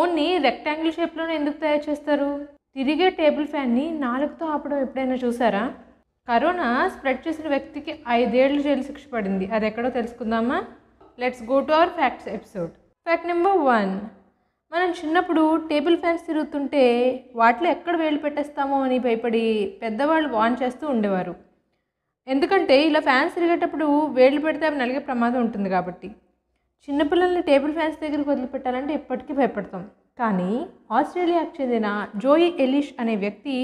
ఫోన్ని రెక్టాంగిల్ షేప్లోనే ఎందుకు తయారు చేస్తారు తిరిగే టేబుల్ ఫ్యాన్ని నాలుగుతో ఆపడం ఎప్పుడైనా చూసారా కరోనా స్ప్రెడ్ చేసిన వ్యక్తికి ఐదేళ్లు జైలు శిక్ష పడింది అది ఎక్కడో తెలుసుకుందామా let's go to our facts episode fact number one మనం చిన్నప్పుడు టేబుల్ ఫ్యాన్స్ తిరుగుతుంటే వాటిలో ఎక్కడ వేలు పెట్టేస్తామో అని భయపడి పెద్దవాళ్ళు వాన్ చేస్తూ ఉండేవారు ఎందుకంటే ఇలా ఫ్యాన్స్ తిరిగేటప్పుడు వేళ్ళు పెడితే అవి నలిగే ప్రమాదం ఉంటుంది కాబట్టి చిన్నపిల్లల్ని టేబుల్ ఫ్యాన్స్ దగ్గరికి వదిలిపెట్టాలంటే ఇప్పటికీ భయపడతాం కానీ ఆస్ట్రేలియాకు చెందిన జోయి ఎలిష్ అనే వ్యక్తి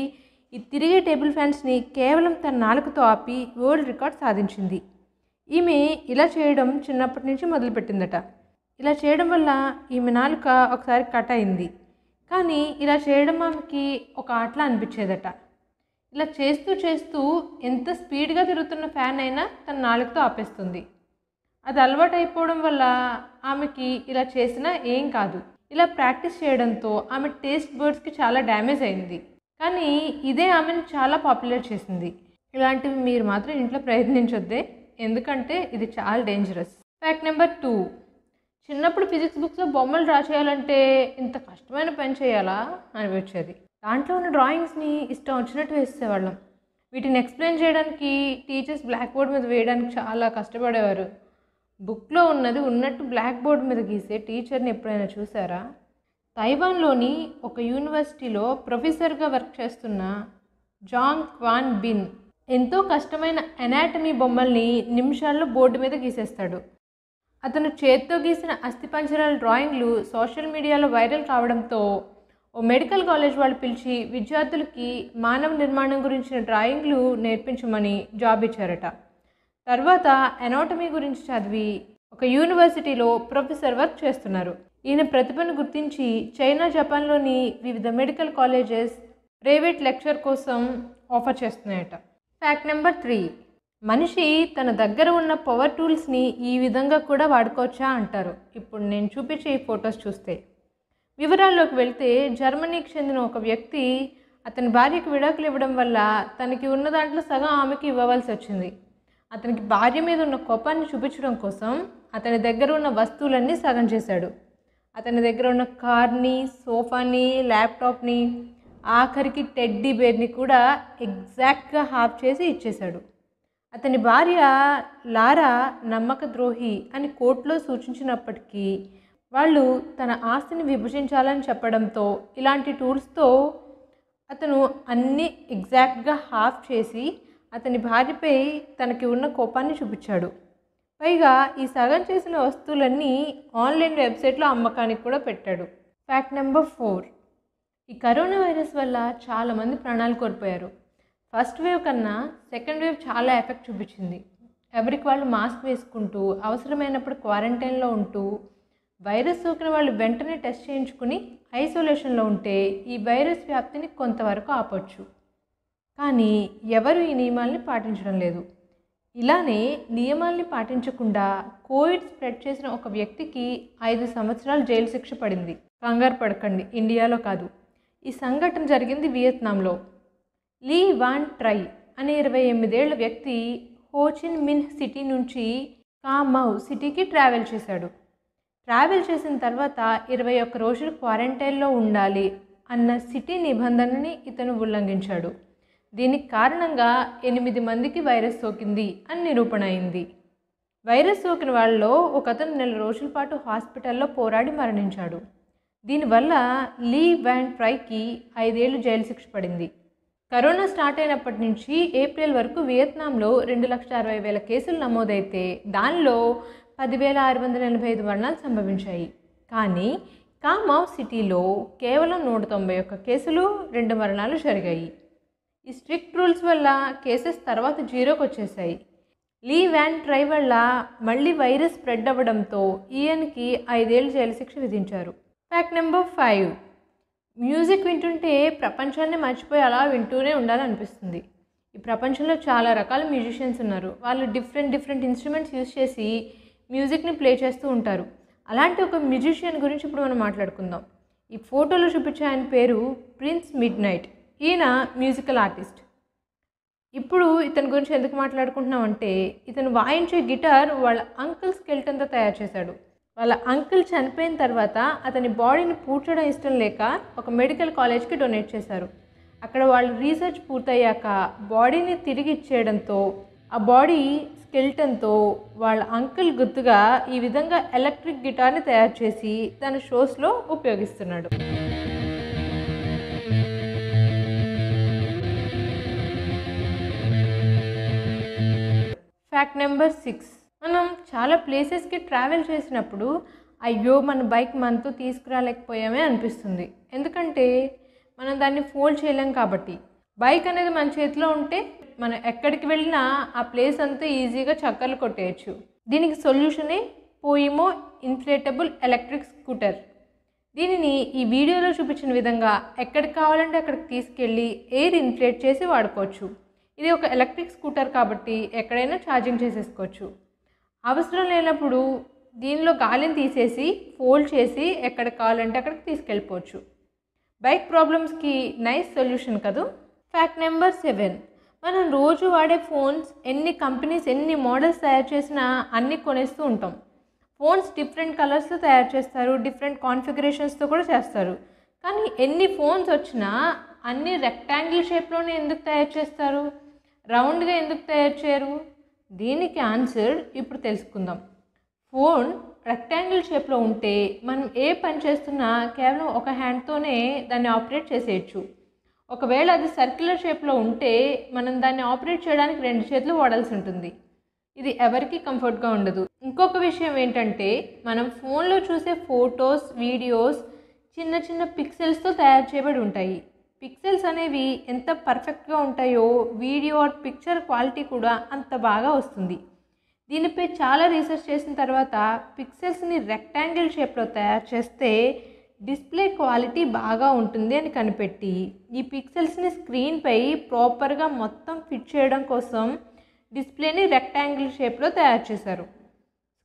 ఈ తిరిగే టేబుల్ ఫ్యాన్స్ని కేవలం తన నాలుకతో ఆపి వరల్డ్ రికార్డ్ సాధించింది ఈమె ఇలా చేయడం చిన్నప్పటి నుంచి మొదలుపెట్టిందట ఇలా చేయడం వల్ల ఈమె నాలుక ఒకసారి కట్ అయింది కానీ ఇలా చేయడం ఆమెకి ఒక ఆటలా అనిపించేదట ఇలా చేస్తూ చేస్తూ ఎంత స్పీడ్గా తిరుగుతున్న ఫ్యాన్ అయినా తన నాలుగుతో ఆపేస్తుంది అది అలవాటు అయిపోవడం వల్ల ఆమెకి ఇలా చేసినా ఏం కాదు ఇలా ప్రాక్టీస్ చేయడంతో ఆమె టేస్ట్ బర్డ్స్కి చాలా డ్యామేజ్ అయింది కానీ ఇదే ఆమెను చాలా పాపులర్ చేసింది ఇలాంటివి మీరు మాత్రం ఇంట్లో ప్రయత్నించొద్దే ఎందుకంటే ఇది చాలా డేంజరస్ ఫ్యాక్ట్ నెంబర్ టూ చిన్నప్పుడు ఫిజిక్స్ బుక్స్లో బొమ్మలు డ్రా చేయాలంటే ఇంత కష్టమైన పని చేయాలా అని వచ్చేది దాంట్లో ఉన్న డ్రాయింగ్స్ని ఇష్టం వచ్చినట్టు వేసేవాళ్ళం వీటిని ఎక్స్ప్లెయిన్ చేయడానికి టీచర్స్ బ్లాక్ బోర్డ్ మీద వేయడానికి చాలా కష్టపడేవారు బుక్లో ఉన్నది ఉన్నట్టు బ్లాక్ బోర్డ్ మీద గీసే టీచర్ని ఎప్పుడైనా చూసారా తైవాన్లోని ఒక యూనివర్సిటీలో ప్రొఫెసర్గా వర్క్ చేస్తున్న జాంగ్ క్వాన్ బిన్ ఎంతో కష్టమైన ఎనాటమీ బొమ్మల్ని నిమిషాల్లో బోర్డు మీద గీసేస్తాడు అతను చేత్తో గీసిన అస్థిపంచరాల డ్రాయింగ్లు సోషల్ మీడియాలో వైరల్ కావడంతో ఓ మెడికల్ కాలేజ్ వాళ్ళు పిలిచి విద్యార్థులకి మానవ నిర్మాణం గురించిన డ్రాయింగ్లు నేర్పించమని జాబ్ ఇచ్చారట తర్వాత ఎనాటమీ గురించి చదివి ఒక యూనివర్సిటీలో ప్రొఫెసర్ వర్క్ చేస్తున్నారు ఈయన ప్రతిభను గుర్తించి చైనా జపాన్లోని వివిధ మెడికల్ కాలేజెస్ ప్రైవేట్ లెక్చర్ కోసం ఆఫర్ చేస్తున్నాయట ఫ్యాక్ట్ నెంబర్ త్రీ మనిషి తన దగ్గర ఉన్న పవర్ టూల్స్ని ఈ విధంగా కూడా వాడుకోవచ్చా అంటారు ఇప్పుడు నేను చూపించే ఈ ఫొటోస్ చూస్తే వివరాల్లోకి వెళ్తే జర్మనీకి చెందిన ఒక వ్యక్తి అతని భార్యకు విడాకులు ఇవ్వడం వల్ల తనకి ఉన్న దాంట్లో సగం ఆమెకి ఇవ్వవలసి వచ్చింది అతనికి భార్య మీద ఉన్న కోపాన్ని చూపించడం కోసం అతని దగ్గర ఉన్న వస్తువులన్నీ సగం చేశాడు అతని దగ్గర ఉన్న కార్ని సోఫాని ల్యాప్టాప్ని ఆఖరికి టెడ్డీ బేర్ని కూడా ఎగ్జాక్ట్గా హాఫ్ చేసి ఇచ్చేశాడు అతని భార్య లారా నమ్మక ద్రోహి అని కోర్టులో సూచించినప్పటికీ వాళ్ళు తన ఆస్తిని విభజించాలని చెప్పడంతో ఇలాంటి టూల్స్తో అతను అన్నీ ఎగ్జాక్ట్గా హాఫ్ చేసి అతని భార్యపై తనకి ఉన్న కోపాన్ని చూపించాడు పైగా ఈ సగం చేసిన వస్తువులన్నీ ఆన్లైన్ వెబ్సైట్లో అమ్మకానికి కూడా పెట్టాడు ఫ్యాక్ట్ నెంబర్ ఫోర్ ఈ కరోనా వైరస్ వల్ల చాలామంది ప్రాణాలు కోల్పోయారు ఫస్ట్ వేవ్ కన్నా సెకండ్ వేవ్ చాలా ఎఫెక్ట్ చూపించింది ఎవరికి వాళ్ళు మాస్క్ వేసుకుంటూ అవసరమైనప్పుడు క్వారంటైన్లో ఉంటూ వైరస్ సోకిన వాళ్ళు వెంటనే టెస్ట్ చేయించుకుని ఐసోలేషన్లో ఉంటే ఈ వైరస్ వ్యాప్తిని కొంతవరకు ఆపొచ్చు కానీ ఎవరు ఈ నియమాల్ని పాటించడం లేదు ఇలానే నియమాల్ని పాటించకుండా కోవిడ్ స్ప్రెడ్ చేసిన ఒక వ్యక్తికి ఐదు సంవత్సరాలు జైలు శిక్ష పడింది కంగారు పడకండి ఇండియాలో కాదు ఈ సంఘటన జరిగింది వియత్నాంలో లీ వాన్ ట్రై అనే ఇరవై ఎనిమిదేళ్ల వ్యక్తి హోచిన్ మిన్ సిటీ నుంచి కామౌ సిటీకి ట్రావెల్ చేశాడు ట్రావెల్ చేసిన తర్వాత ఇరవై ఒక్క రోజులు క్వారంటైన్లో ఉండాలి అన్న సిటీ నిబంధనని ఇతను ఉల్లంఘించాడు దీనికి కారణంగా ఎనిమిది మందికి వైరస్ సోకింది అని నిరూపణ అయింది వైరస్ సోకిన వాళ్ళలో ఒక అతను నెల రోజుల పాటు హాస్పిటల్లో పోరాడి మరణించాడు దీనివల్ల లీ వ్యాన్ ఫ్రైకి ఐదేళ్లు జైలు శిక్ష పడింది కరోనా స్టార్ట్ అయినప్పటి నుంచి ఏప్రిల్ వరకు వియత్నాంలో రెండు లక్షల అరవై వేల కేసులు నమోదైతే దానిలో పదివేల ఆరు వందల ఎనభై ఐదు మరణాలు సంభవించాయి కానీ కామావ్ సిటీలో కేవలం నూట తొంభై ఒక్క కేసులు రెండు మరణాలు జరిగాయి ఈ స్ట్రిక్ట్ రూల్స్ వల్ల కేసెస్ తర్వాత జీరోకి వచ్చేసాయి లీ వ్యాన్ ట్రై వల్ల మళ్ళీ వైరస్ స్ప్రెడ్ అవ్వడంతో ఈయన్కి ఐదేళ్ళు జైలు శిక్ష విధించారు ఫ్యాక్ట్ నెంబర్ ఫైవ్ మ్యూజిక్ వింటుంటే ప్రపంచాన్ని మర్చిపోయి అలా వింటూనే ఉండాలనిపిస్తుంది ఈ ప్రపంచంలో చాలా రకాల మ్యూజిషియన్స్ ఉన్నారు వాళ్ళు డిఫరెంట్ డిఫరెంట్ ఇన్స్ట్రుమెంట్స్ యూజ్ చేసి మ్యూజిక్ని ప్లే చేస్తూ ఉంటారు అలాంటి ఒక మ్యూజిషియన్ గురించి ఇప్పుడు మనం మాట్లాడుకుందాం ఈ ఫోటోలో చూపించే ఆయన పేరు ప్రిన్స్ మిడ్ నైట్ ఈయన మ్యూజికల్ ఆర్టిస్ట్ ఇప్పుడు ఇతని గురించి ఎందుకు మాట్లాడుకుంటున్నాం అంటే ఇతను వాయించే గిటార్ వాళ్ళ అంకుల్ స్కెల్టన్తో తయారు చేశాడు వాళ్ళ అంకుల్ చనిపోయిన తర్వాత అతని బాడీని పూడ్చడం ఇష్టం లేక ఒక మెడికల్ కాలేజ్కి డొనేట్ చేశారు అక్కడ వాళ్ళు రీసెర్చ్ పూర్తయ్యాక బాడీని తిరిగి ఇచ్చేయడంతో ఆ బాడీ స్కెల్టన్తో వాళ్ళ అంకుల్ గుర్తుగా ఈ విధంగా ఎలక్ట్రిక్ గిటార్ని తయారు చేసి తన షోస్లో ఉపయోగిస్తున్నాడు ఫ్యాక్ట్ నెంబర్ సిక్స్ మనం చాలా ప్లేసెస్కి ట్రావెల్ చేసినప్పుడు అయ్యో మన బైక్ మనతో తీసుకురాలేకపోయామే అనిపిస్తుంది ఎందుకంటే మనం దాన్ని ఫోల్డ్ చేయలేం కాబట్టి బైక్ అనేది మన చేతిలో ఉంటే మనం ఎక్కడికి వెళ్ళినా ఆ ప్లేస్ అంతా ఈజీగా చక్కర్లు కొట్టేయచ్చు దీనికి సొల్యూషనే పోయిమో ఇన్ఫ్లేటబుల్ ఎలక్ట్రిక్ స్కూటర్ దీనిని ఈ వీడియోలో చూపించిన విధంగా ఎక్కడికి కావాలంటే అక్కడికి తీసుకెళ్ళి ఎయిర్ ఇన్ఫ్లేట్ చేసి వాడుకోవచ్చు ఇది ఒక ఎలక్ట్రిక్ స్కూటర్ కాబట్టి ఎక్కడైనా ఛార్జింగ్ చేసేసుకోవచ్చు అవసరం లేనప్పుడు దీనిలో గాలిని తీసేసి ఫోల్డ్ చేసి ఎక్కడ కావాలంటే అక్కడికి తీసుకెళ్ళిపోవచ్చు బైక్ ప్రాబ్లమ్స్కి నైస్ సొల్యూషన్ కదూ ఫ్యాక్ట్ నెంబర్ సెవెన్ మనం రోజు వాడే ఫోన్స్ ఎన్ని కంపెనీస్ ఎన్ని మోడల్స్ తయారు చేసినా అన్నీ కొనేస్తూ ఉంటాం ఫోన్స్ డిఫరెంట్ కలర్స్తో తయారు చేస్తారు డిఫరెంట్ కాన్ఫిగరేషన్స్తో కూడా చేస్తారు కానీ ఎన్ని ఫోన్స్ వచ్చినా అన్ని రెక్టాంగిల్ షేప్లోనే ఎందుకు తయారు చేస్తారు రౌండ్గా ఎందుకు తయారు చేయరు దీనికి ఆన్సర్ ఇప్పుడు తెలుసుకుందాం ఫోన్ రెక్టాంగిల్ షేప్లో ఉంటే మనం ఏ పని చేస్తున్నా కేవలం ఒక హ్యాండ్తోనే దాన్ని ఆపరేట్ చేసేయచ్చు ఒకవేళ అది సర్క్యులర్ షేప్లో ఉంటే మనం దాన్ని ఆపరేట్ చేయడానికి రెండు చేతులు వాడాల్సి ఉంటుంది ఇది ఎవరికి కంఫర్ట్గా ఉండదు ఇంకొక విషయం ఏంటంటే మనం ఫోన్లో చూసే ఫోటోస్ వీడియోస్ చిన్న చిన్న పిక్సెల్స్తో తయారు చేయబడి ఉంటాయి పిక్సెల్స్ అనేవి ఎంత పర్ఫెక్ట్గా ఉంటాయో వీడియో పిక్చర్ క్వాలిటీ కూడా అంత బాగా వస్తుంది దీనిపై చాలా రీసెర్చ్ చేసిన తర్వాత పిక్సెల్స్ని రెక్టాంగిల్ షేప్లో తయారు చేస్తే డిస్ప్లే క్వాలిటీ బాగా ఉంటుంది అని కనిపెట్టి ఈ పిక్సెల్స్ని స్క్రీన్పై ప్రాపర్గా మొత్తం ఫిట్ చేయడం కోసం డిస్ప్లేని రెక్టాంగిల్ షేప్లో తయారు చేశారు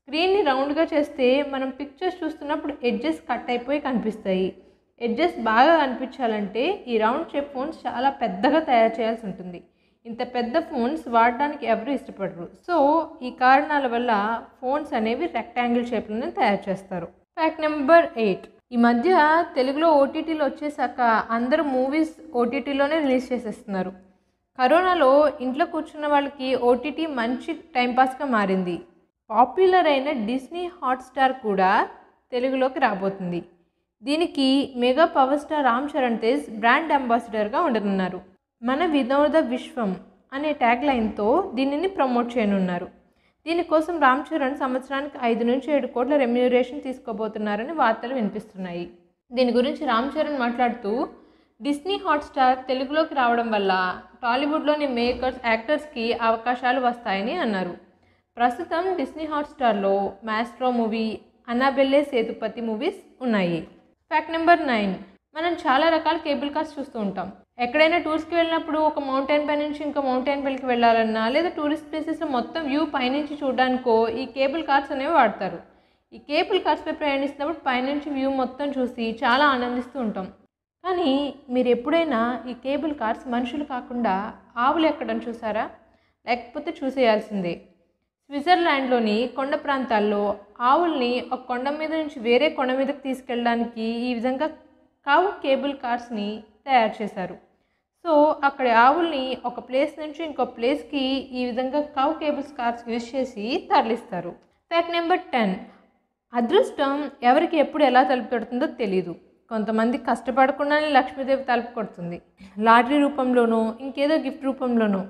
స్క్రీన్ని రౌండ్గా చేస్తే మనం పిక్చర్స్ చూస్తున్నప్పుడు ఎడ్జెస్ కట్ అయిపోయి కనిపిస్తాయి ఎడ్జెస్ బాగా కనిపించాలంటే ఈ రౌండ్ షేప్ ఫోన్స్ చాలా పెద్దగా తయారు చేయాల్సి ఉంటుంది ఇంత పెద్ద ఫోన్స్ వాడడానికి ఎవరు ఇష్టపడరు సో ఈ కారణాల వల్ల ఫోన్స్ అనేవి రెక్టాంగిల్ షేప్లోనే తయారు చేస్తారు ఫ్యాక్ట్ నెంబర్ ఎయిట్ ఈ మధ్య తెలుగులో ఓటీటీలో వచ్చేసాక అందరూ మూవీస్ ఓటీటీలోనే రిలీజ్ చేసేస్తున్నారు కరోనాలో ఇంట్లో కూర్చున్న వాళ్ళకి ఓటీటీ మంచి టైంపాస్గా మారింది పాపులర్ అయిన డిస్నీ హాట్స్టార్ కూడా తెలుగులోకి రాబోతుంది దీనికి mega power star Ram Charan Tej brand అంబాసిడర్గా ఉండనున్నారు మన వినోద విశ్వం అనే ట్యాగ్ లైన్తో దీనిని ప్రమోట్ చేయనున్నారు దీనికోసం రామ్ చరణ్ సంవత్సరానికి ఐదు నుంచి ఏడు కోట్ల రెమ్యూరేషన్ తీసుకోబోతున్నారని వార్తలు వినిపిస్తున్నాయి దీని గురించి రామ్ చరణ్ మాట్లాడుతూ డిస్నీ హాట్స్టార్ తెలుగులోకి రావడం వల్ల టాలీవుడ్లోని మేకర్స్ యాక్టర్స్కి అవకాశాలు వస్తాయని అన్నారు ప్రస్తుతం డిస్నీ హాట్స్టార్లో Maestro movie Annabelle Sethupathi movies ఉన్నాయి ఫ్యాక్ట్ నెంబర్ నైన్ మనం చాలా రకాల కేబుల్ కార్స్ చూస్తూ ఉంటాం ఎక్కడైనా టూర్స్కి వెళ్ళినప్పుడు ఒక మౌంటైన్ పై నుంచి ఇంకా మౌంటైన్ పైకి వెళ్ళాలన్నా లేదా టూరిస్ట్ ప్లేసెస్లో మొత్తం వ్యూ పైనుంచి చూడడానికో ఈ కేబుల్ కార్స్ అనేవి వాడతారు ఈ కేబుల్ కార్స్పై ప్రయాణిస్తున్నప్పుడు పైనుంచి వ్యూ మొత్తం చూసి చాలా ఆనందిస్తూ ఉంటాం కానీ మీరు ఎప్పుడైనా ఈ కేబుల్ కార్స్ మనుషులు కాకుండా ఆవులు ఎక్కడం చూసారా లేకపోతే చూసేయాల్సిందే స్విట్జర్లాండ్లోని కొండ ప్రాంతాల్లో ఆవుల్ని ఒక కొండ మీద నుంచి వేరే కొండ మీదకి తీసుకెళ్ళడానికి ఈ విధంగా కావు కేబుల్ కార్స్ని తయారు చేశారు సో అక్కడ ఆవుల్ని ఒక ప్లేస్ నుంచి ఇంకో ప్లేస్కి ఈ విధంగా కావు కేబుల్స్ కార్స్ యూజ్ చేసి తరలిస్తారు ఫ్యాక్ట్ నెంబర్ టెన్ అదృష్టం ఎవరికి ఎప్పుడు ఎలా తలుపు పెడుతుందో తెలియదు కొంతమంది కష్టపడకుండానే లక్ష్మీదేవి తలుపు కొడుతుంది లాటరీ రూపంలోనో ఇంకేదో గిఫ్ట్ రూపంలోనో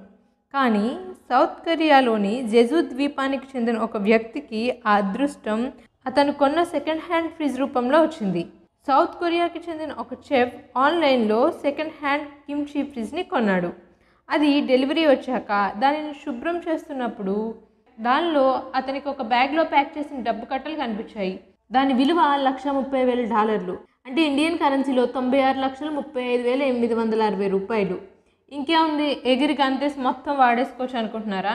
కానీ సౌత్ కొరియాలోని జెజు ద్వీపానికి చెందిన ఒక వ్యక్తికి ఆ అదృష్టం అతను కొన్న సెకండ్ హ్యాండ్ ఫ్రిడ్జ్ రూపంలో వచ్చింది సౌత్ కొరియాకి చెందిన ఒక చెఫ్ ఆన్లైన్లో సెకండ్ హ్యాండ్ కిమ్చీ ఫ్రిడ్జ్ని కొన్నాడు అది డెలివరీ వచ్చాక దానిని శుభ్రం చేస్తున్నప్పుడు దానిలో అతనికి ఒక బ్యాగ్లో ప్యాక్ చేసిన డబ్బు కట్టలు కనిపించాయి దాని విలువ లక్ష ముప్పై వేల డాలర్లు అంటే ఇండియన్ కరెన్సీలో తొంభై ఆరు లక్షల ముప్పై ఐదు వేల ఎనిమిది వందల అరవై రూపాయలు ఇంకేముంది ఎగిరి అంతేసి మొత్తం వాడేసుకోవచ్చు అనుకుంటున్నారా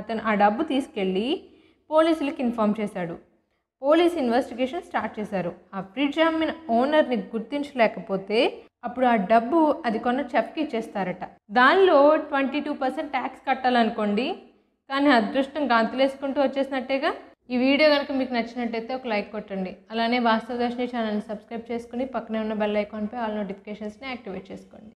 అతను ఆ డబ్బు తీసుకెళ్ళి పోలీసులకు ఇన్ఫామ్ చేశాడు పోలీస్ ఇన్వెస్టిగేషన్ స్టార్ట్ చేశారు ఆ ఫ్రిడ్జ్ అమ్మిన ఓనర్ని గుర్తించలేకపోతే అప్పుడు ఆ డబ్బు అది కొన్న చెఫ్కి ఇచ్చేస్తారట దానిలో ట్వంటీ టూ పర్సెంట్ ట్యాక్స్ కట్టాలనుకోండి కానీ అదృష్టం గంతులేసుకుంటూ వచ్చేసినట్టేగా ఈ వీడియో కనుక మీకు నచ్చినట్టయితే ఒక లైక్ కొట్టండి అలానే వాస్తవ దర్శిని ఛానల్ని సబ్స్క్రైబ్ చేసుకుని పక్కనే ఉన్న బెల్ ఐకాన్పై ఆల్ నోటిఫికేషన్స్ని యాక్టివేట్ చేసుకోండి